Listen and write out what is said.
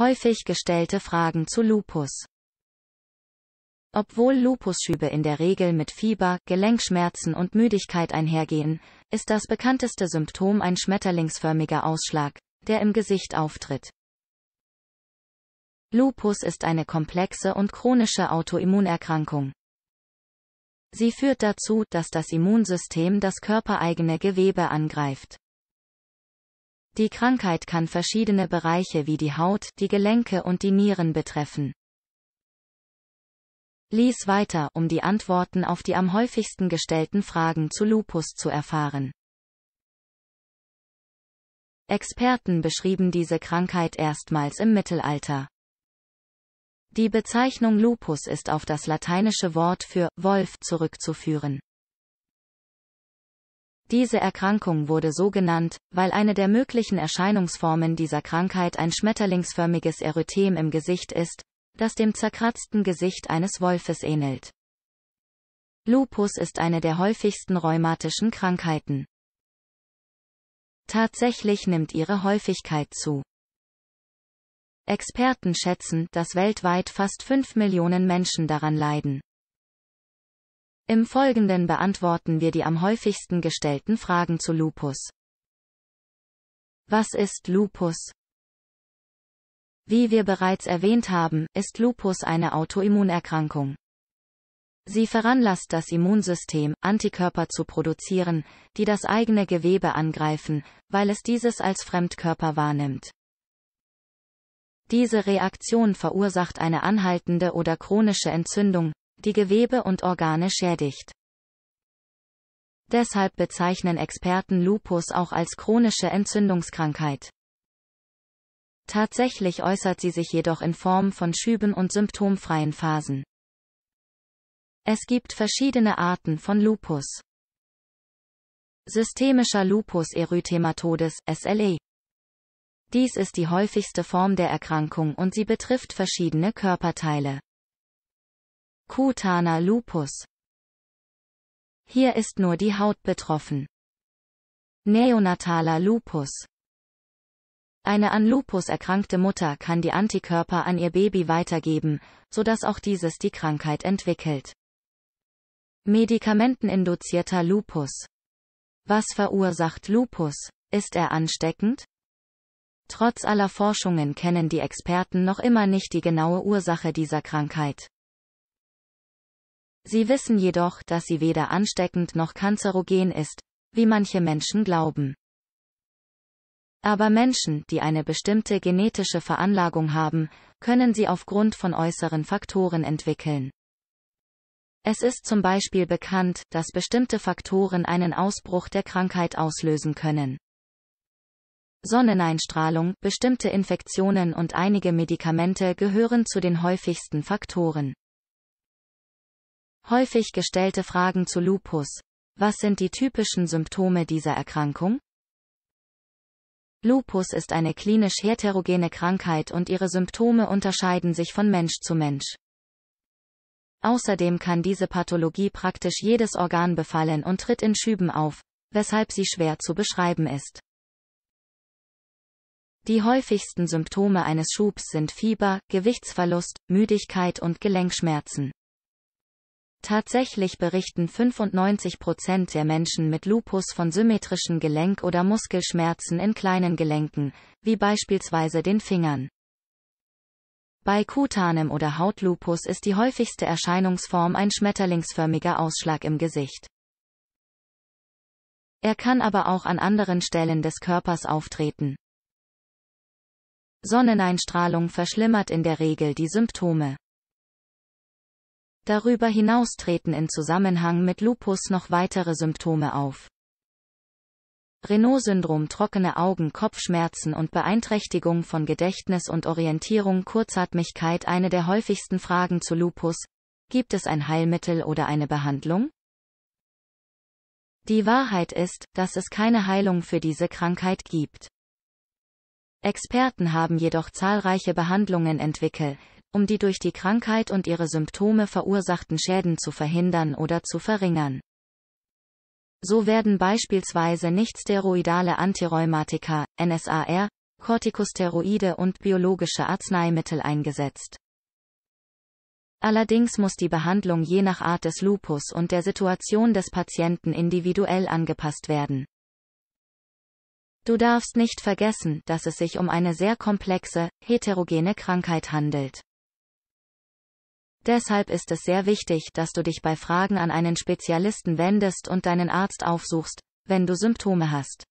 Häufig gestellte Fragen zu Lupus. Obwohl Lupusschübe in der Regel mit Fieber, Gelenkschmerzen und Müdigkeit einhergehen, ist das bekannteste Symptom ein schmetterlingsförmiger Ausschlag, der im Gesicht auftritt. Lupus ist eine komplexe und chronische Autoimmunerkrankung. Sie führt dazu, dass das Immunsystem das körpereigene Gewebe angreift. Die Krankheit kann verschiedene Bereiche wie die Haut, die Gelenke und die Nieren betreffen. Lies weiter, um die Antworten auf die am häufigsten gestellten Fragen zu Lupus zu erfahren. Experten beschrieben diese Krankheit erstmals im Mittelalter. Die Bezeichnung Lupus ist auf das lateinische Wort für Wolf zurückzuführen. Diese Erkrankung wurde so genannt, weil eine der möglichen Erscheinungsformen dieser Krankheit ein schmetterlingsförmiges Erythem im Gesicht ist, das dem zerkratzten Gesicht eines Wolfes ähnelt. Lupus ist eine der häufigsten rheumatischen Krankheiten. Tatsächlich nimmt ihre Häufigkeit zu. Experten schätzen, dass weltweit fast 5 Millionen Menschen daran leiden. Im Folgenden beantworten wir die am häufigsten gestellten Fragen zu Lupus. Was ist Lupus? Wie wir bereits erwähnt haben, ist Lupus eine Autoimmunerkrankung. Sie veranlasst das Immunsystem, Antikörper zu produzieren, die das eigene Gewebe angreifen, weil es dieses als Fremdkörper wahrnimmt. Diese Reaktion verursacht eine anhaltende oder chronische Entzündung, die Gewebe und Organe schädigt. Deshalb bezeichnen Experten Lupus auch als chronische Entzündungskrankheit. Tatsächlich äußert sie sich jedoch in Form von Schüben und symptomfreien Phasen. Es gibt verschiedene Arten von Lupus. Systemischer Lupus erythematodes, SLE. Dies ist die häufigste Form der Erkrankung und sie betrifft verschiedene Körperteile. Cutaner Lupus. Hier ist nur die Haut betroffen. Neonataler Lupus. Eine an Lupus erkrankte Mutter kann die Antikörper an ihr Baby weitergeben, sodass auch dieses die Krankheit entwickelt. Medikamenteninduzierter Lupus. Was verursacht Lupus? Ist er ansteckend? Trotz aller Forschungen kennen die Experten noch immer nicht die genaue Ursache dieser Krankheit. Sie wissen jedoch, dass sie weder ansteckend noch kanzerogen ist, wie manche Menschen glauben. Aber Menschen, die eine bestimmte genetische Veranlagung haben, können sie aufgrund von äußeren Faktoren entwickeln. Es ist zum Beispiel bekannt, dass bestimmte Faktoren einen Ausbruch der Krankheit auslösen können. Sonneneinstrahlung, bestimmte Infektionen und einige Medikamente gehören zu den häufigsten Faktoren. Häufig gestellte Fragen zu Lupus. Was sind die typischen Symptome dieser Erkrankung? Lupus ist eine klinisch heterogene Krankheit und ihre Symptome unterscheiden sich von Mensch zu Mensch. Außerdem kann diese Pathologie praktisch jedes Organ befallen und tritt in Schüben auf, weshalb sie schwer zu beschreiben ist. Die häufigsten Symptome eines Schubs sind Fieber, Gewichtsverlust, Müdigkeit und Gelenkschmerzen. Tatsächlich berichten 95 der Menschen mit Lupus von symmetrischen Gelenk- oder Muskelschmerzen in kleinen Gelenken, wie beispielsweise den Fingern. Bei kutanem oder Hautlupus ist die häufigste Erscheinungsform ein schmetterlingsförmiger Ausschlag im Gesicht. Er kann aber auch an anderen Stellen des Körpers auftreten. Sonneneinstrahlung verschlimmert in der Regel die Symptome. Darüber hinaus treten in Zusammenhang mit Lupus noch weitere Symptome auf. Renault-Syndrom trockene Augen, Kopfschmerzen und Beeinträchtigung von Gedächtnis und Orientierung, Kurzatmigkeit eine der häufigsten Fragen zu Lupus. Gibt es ein Heilmittel oder eine Behandlung? Die Wahrheit ist, dass es keine Heilung für diese Krankheit gibt. Experten haben jedoch zahlreiche Behandlungen entwickelt, um die durch die Krankheit und ihre Symptome verursachten Schäden zu verhindern oder zu verringern. So werden beispielsweise nichtsteroidale Antirheumatika, NSAR, Corticosteroide und biologische Arzneimittel eingesetzt. Allerdings muss die Behandlung je nach Art des Lupus und der Situation des Patienten individuell angepasst werden. Du darfst nicht vergessen, dass es sich um eine sehr komplexe, heterogene Krankheit handelt. Deshalb ist es sehr wichtig, dass du dich bei Fragen an einen Spezialisten wendest und deinen Arzt aufsuchst, wenn du Symptome hast.